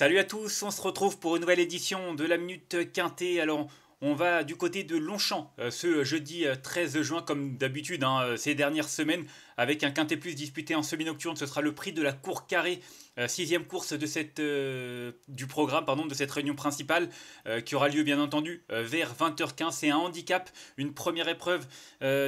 Salut à tous, on se retrouve pour une nouvelle édition de la Minute Quintée. Alors, on va du côté de Longchamp euh, ce jeudi 13 euh, juin, comme d'habitude hein, euh, ces dernières semaines, avec un quintet plus disputé en semi-nocturne. Ce sera le prix de la cour carrée, sixième course de cette, du programme pardon, de cette réunion principale, qui aura lieu bien entendu vers 20h15. C'est un handicap, une première épreuve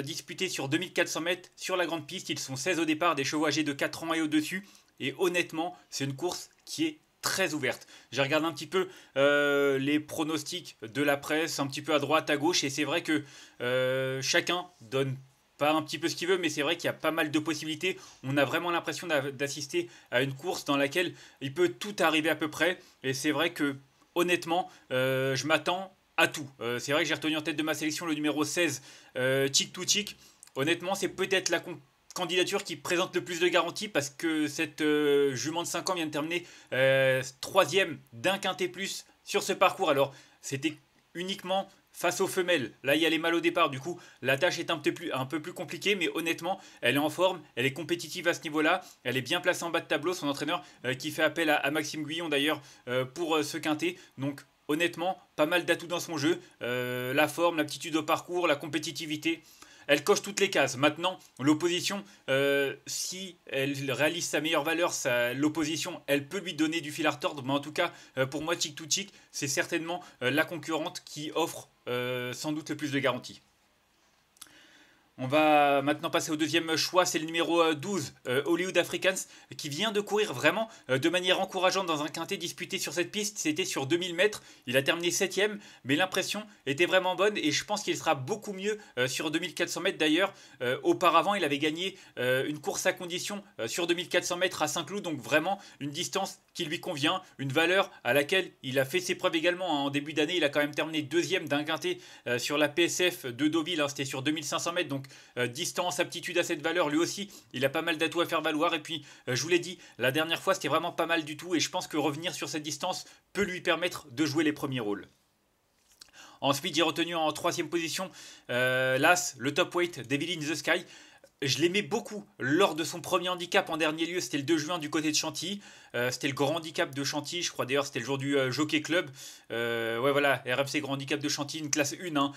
disputée sur 2400 mètres sur la grande piste. Ils sont 16 au départ, des chevaux âgés de 4 ans et au-dessus. Et honnêtement, c'est une course qui est très ouverte. J'ai regardé un petit peu euh, les pronostics de la presse, un petit peu à droite, à gauche, et c'est vrai que euh, chacun donne pas un petit peu ce qu'il veut, mais c'est vrai qu'il y a pas mal de possibilités. On a vraiment l'impression d'assister à une course dans laquelle il peut tout arriver à peu près, et c'est vrai que honnêtement, euh, je m'attends à tout. c'est vrai que j'ai retenu en tête de ma sélection le numéro 16, Chick to Chick. Honnêtement, c'est peut-être la, candidature qui présente le plus de garanties parce que cette euh, jument de 5 ans vient de terminer euh, troisième d'un quintet plus sur ce parcours. Alors, c'était uniquement face aux femelles. Là, il y a les mâles au départ. Du coup, la tâche est un peu, plus, un peu plus compliquée, mais honnêtement, elle est en forme, elle est compétitive à ce niveau-là. Elle est bien placée en bas de tableau. Son entraîneur euh, qui fait appel à, Maxime Guyon d'ailleurs pour ce quintet. Donc, honnêtement, pas mal d'atouts dans son jeu. la forme, l'aptitude au parcours, la compétitivité elle coche toutes les cases. Maintenant, l'opposition, euh, si elle réalise sa meilleure valeur, l'opposition, elle peut lui donner du fil à retordre. Mais en tout cas, euh, pour moi, Chick to Chick, c'est certainement euh, la concurrente qui offre sans doute le plus de garanties. On va maintenant passer au deuxième choix, c'est le numéro 12, euh, euh, Hollywood Africans, qui vient de courir vraiment euh, de manière encourageante dans un quintet disputé sur cette piste. C'était sur 2000 mètres, il a terminé 7 mais l'impression était vraiment bonne et je pense qu'il sera beaucoup mieux sur 2400 mètres. D'ailleurs, auparavant, il avait gagné une course à condition sur 2400 mètres à Saint-Cloud, donc vraiment une distance qui lui convient, une valeur à laquelle il a fait ses preuves également. Hein. En début d'année, il a quand même terminé deuxième d'un quintet euh, sur la PSF de Deauville, hein. c'était sur 2500 mètres, donc euh, distance, aptitude à cette valeur, lui aussi, il a pas mal d'atouts à faire valoir. Et puis, euh, je vous l'ai dit, la dernière fois, c'était vraiment pas mal du tout, et je pense que revenir sur cette distance peut lui permettre de jouer les premiers rôles. Ensuite, j'ai retenu en troisième position l'As, le top weight in the Sky je l'aimais beaucoup lors de son premier handicap en dernier lieu, c'était le 2 juin du côté de Chantilly. Euh, c'était le grand handicap de Chantilly, je crois d'ailleurs, c'était le jour du euh, Jockey Club. Euh, ouais, voilà, RMC Grand Handicap de Chantilly, une classe 1. Hein.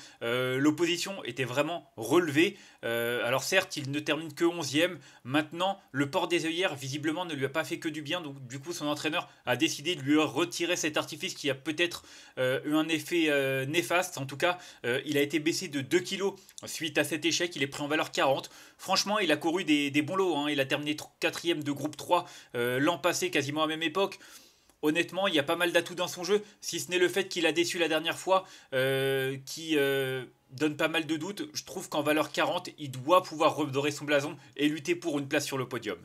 L'opposition était vraiment relevée. alors certes, il ne termine que 11e. Maintenant, le port des œillères, visiblement, ne lui a pas fait que du bien. Donc, du coup, son entraîneur a décidé de lui retirer cet artifice qui a peut-être eu un effet néfaste. En tout cas, il a été baissé de 2 kg suite à cet échec. Il est pris en valeur 40. Franchement, franchement, il a couru des, bons lots. Hein. Il a terminé quatrième de groupe 3 euh, l'an passé, quasiment à même époque. Honnêtement, il y a pas mal d'atouts dans son jeu, si ce n'est le fait qu'il a déçu la dernière fois, euh, qui euh, donne pas mal de doutes. Je trouve qu'en valeur 40, il doit pouvoir redorer son blason et lutter pour une place sur le podium.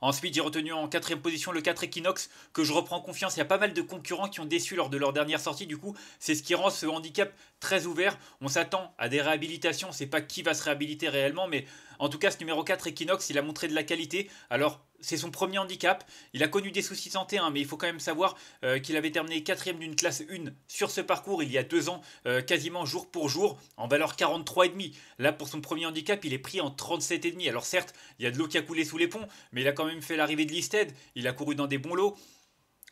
Ensuite, j'ai retenu en quatrième position le 4 Equinox, que je reprends confiance. Il y a pas mal de concurrents qui ont déçu lors de leur dernière sortie. Du coup, c'est ce qui rend ce handicap très ouvert. On s'attend à des réhabilitations. C'est pas qui va se réhabiliter réellement, mais en tout cas, ce numéro 4 Equinox, il a montré de la qualité. Alors, c'est son premier handicap. Il a connu des soucis santé, hein, mais il faut quand même savoir euh, qu'il avait terminé quatrième d'une classe 1 sur ce parcours il y a deux ans, euh, quasiment jour pour jour, en valeur 43,5. Là, pour son premier handicap, il est pris en 37,5. Alors certes, il y a de l'eau qui a coulé sous les ponts, mais il a quand même fait l'arrivée de l'Isted, il a couru dans des bons lots.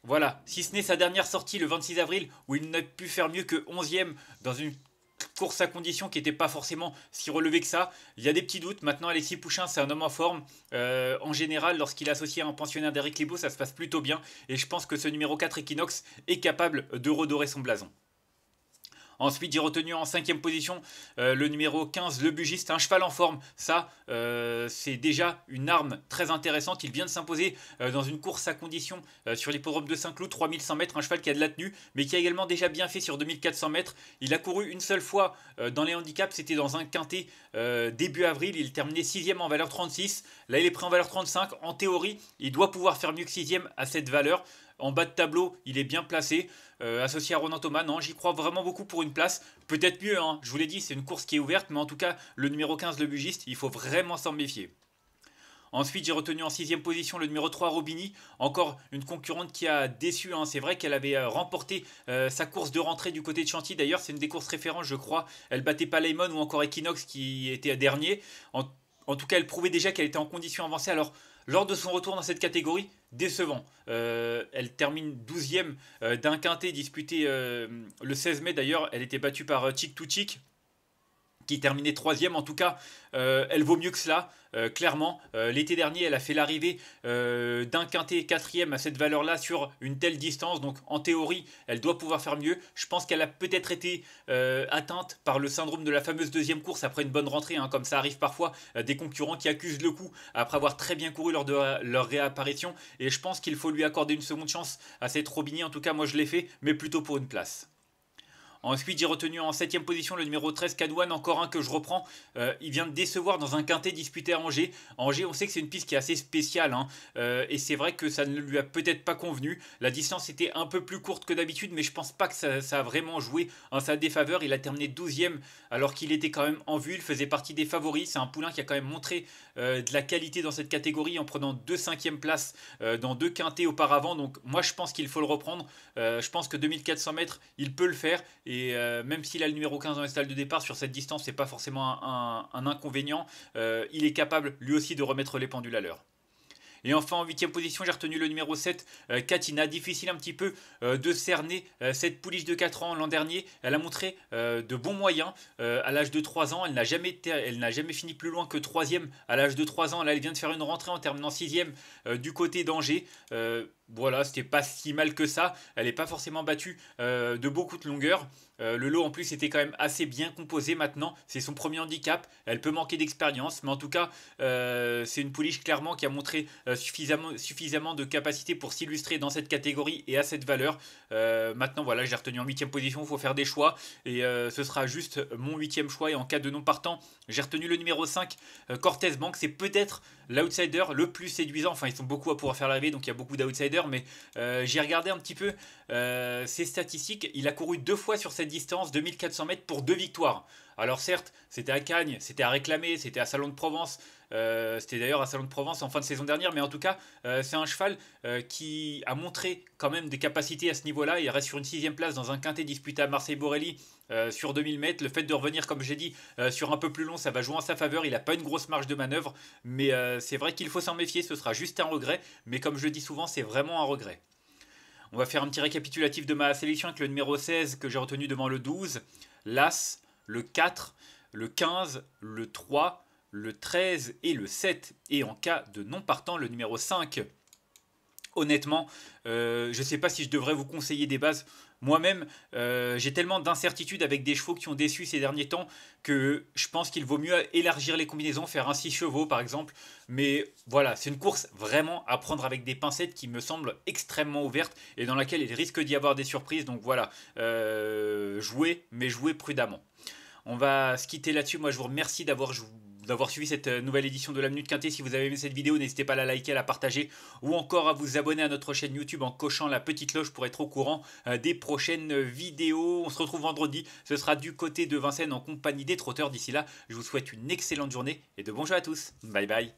Voilà, si ce n'est sa dernière sortie le 26 avril où il n'a pu faire mieux que 11e dans une pour sa condition qui n'était pas forcément si relevée que ça. Il y a des petits doutes. Maintenant, Alexis Pouchin, c'est un homme en forme. Euh, en général, lorsqu'il est associé à un pensionnaire d'Eric Libo, ça se passe plutôt bien. Et je pense que ce numéro 4 Equinox est capable de redorer son blason. Ensuite, j'ai retenu en cinquième position euh, le numéro 15, le bugiste, un cheval en forme. Ça, euh, c'est déjà une arme très intéressante. Il vient de s'imposer euh, dans une course à condition sur l'hippodrome de Saint-Cloud, 3100 mètres, un cheval qui a de la tenue, mais qui a également déjà bien fait sur 2400 mètres. Il a couru une seule fois dans les handicaps, c'était dans un quintet début avril. Il terminait 6 en valeur 36. Là, il est pris en valeur 35. En théorie, il doit pouvoir faire mieux que 6 à cette valeur. En bas de tableau, il est bien placé. Euh, associé à Ronan Thomas, non, j'y crois vraiment beaucoup pour une place. Peut-être mieux, hein. je vous l'ai dit, c'est une course qui est ouverte, mais en tout cas, le numéro 15, le bugiste, il faut vraiment s'en méfier. Ensuite, j'ai retenu en sixième position le numéro 3, Robini. Encore une concurrente qui a déçu. Hein. C'est vrai qu'elle avait euh, remporté euh, sa course de rentrée du côté de Chantilly. D'ailleurs, c'est une des courses références, je crois. Elle battait Palaimon ou encore Equinox qui était dernier. En, en tout cas, elle prouvait déjà qu'elle était en condition avancée. Alors, lors de son retour dans cette catégorie, décevant. Euh, elle termine 12e euh, d'un quintet disputé euh, le 16 mai d'ailleurs. Elle était battue par Chick to Chick qui terminait troisième en tout cas, euh, elle vaut mieux que cela, euh, clairement. Euh, l'été dernier, elle a fait l'arrivée d'un quintet quatrième à cette valeur-là sur une telle distance, donc en théorie, elle doit pouvoir faire mieux. Je pense qu'elle a peut-être été atteinte par le syndrome de la fameuse deuxième course après une bonne rentrée, hein, comme ça arrive parfois, des concurrents qui accusent le coup après avoir très bien couru lors de leur réapparition, et je pense qu'il faut lui accorder une seconde chance à cette Robini, en tout cas moi je l'ai fait, mais plutôt pour une place. Ensuite, j'ai retenu en 7ème position le numéro 13 Cadouane, encore un que je reprends. Euh, il vient de décevoir dans un quintet disputé à Angers. Angers, on sait que c'est une piste qui est assez spéciale, hein. euh, et c'est vrai que ça ne lui a peut-être pas convenu. La distance était un peu plus courte que d'habitude, mais je pense pas que ça, a vraiment joué en sa défaveur. Il a terminé 12ème alors qu'il était quand même en vue, il faisait partie des favoris. C'est un poulain qui a quand même montré euh, de la qualité dans cette catégorie en prenant deux cinquièmes places dans deux quintets auparavant. Donc moi, je pense qu'il faut le reprendre. je pense que 2400 mètres, il peut le faire. Et euh, même s'il a le numéro 15 dans les salles de départ, sur cette distance, n'est pas forcément un, inconvénient. Euh, il est capable lui aussi de remettre les pendules à l'heure. Et enfin, en huitième position, j'ai retenu le numéro 7, euh, Katina. Difficile un petit peu de cerner cette pouliche de 4 ans l'an dernier. Elle a montré de bons moyens à l'âge de 3 ans. Elle n'a jamais, fini plus loin que 3 à l'âge de 3 ans. Là, elle vient de faire une rentrée en terminant 6 du côté d'Angers voilà, c'était pas si mal que ça. Elle n'est pas forcément battue euh, de beaucoup de longueur. Euh, le lot en plus était quand même assez bien composé maintenant. C'est son premier handicap. Elle peut manquer d'expérience, mais en tout cas, euh, c'est une pouliche clairement qui a montré suffisamment, suffisamment, de capacité pour s'illustrer dans cette catégorie et à cette valeur. maintenant, voilà, j'ai retenu en huitième position. Il faut faire des choix et ce sera juste mon huitième choix. Et en cas de non partant, j'ai retenu le numéro 5, Cortez Bank. C'est peut-être l'outsider le plus séduisant. Enfin, ils sont beaucoup à pouvoir faire laver, donc il y a beaucoup d'outsiders. Mais euh, j'ai regardé un petit peu ses euh, statistiques. Il a couru deux fois sur cette distance, 2400 mètres, pour deux victoires. Alors certes, c'était à Cagnes, c'était à réclamer, c'était à Salon de Provence. Euh, c'était d'ailleurs à Salon de Provence en fin de saison dernière, mais en tout cas, c'est un cheval qui a montré quand même des capacités à ce niveau-là. Il reste sur une sixième place dans un quintet disputé à Marseille-Borelli euh, sur 2000 mètres. Le fait de revenir, comme j'ai dit, euh, sur un peu plus long, ça va jouer en sa faveur. Il n'a pas une grosse marge de manœuvre, mais euh, c'est vrai qu'il faut s'en méfier. Ce sera juste un regret, mais comme je le dis souvent, c'est vraiment un regret. On va faire un petit récapitulatif de ma sélection avec le numéro 16 que j'ai retenu devant le 12, l'As, le 4, le 15, le 3, le 13 et le 7. Et en cas de non partant, le numéro 5. Honnêtement, je ne sais pas si je devrais vous conseiller des bases moi-même, euh, j'ai tellement d'incertitudes avec des chevaux qui ont déçu ces derniers temps que je pense qu'il vaut mieux élargir les combinaisons, faire un 6 chevaux par exemple. Mais voilà, c'est une course vraiment à prendre avec des pincettes qui me semble extrêmement ouverte et dans laquelle il risque d'y avoir des surprises. Donc voilà, euh, jouez, jouer, mais jouer prudemment. On va se quitter là-dessus. Moi, je vous remercie d'avoir joué d'avoir suivi cette euh, nouvelle édition de la Minute Quintée. Si vous avez aimé cette vidéo, n'hésitez pas à la liker, à la partager ou encore à vous abonner à notre chaîne YouTube en cochant la petite cloche pour être au courant euh, des prochaines vidéos. On se retrouve vendredi. Ce sera du côté de Vincennes en compagnie des trotteurs. D'ici là, je vous souhaite une excellente journée et de bons jeux à tous. Bye bye.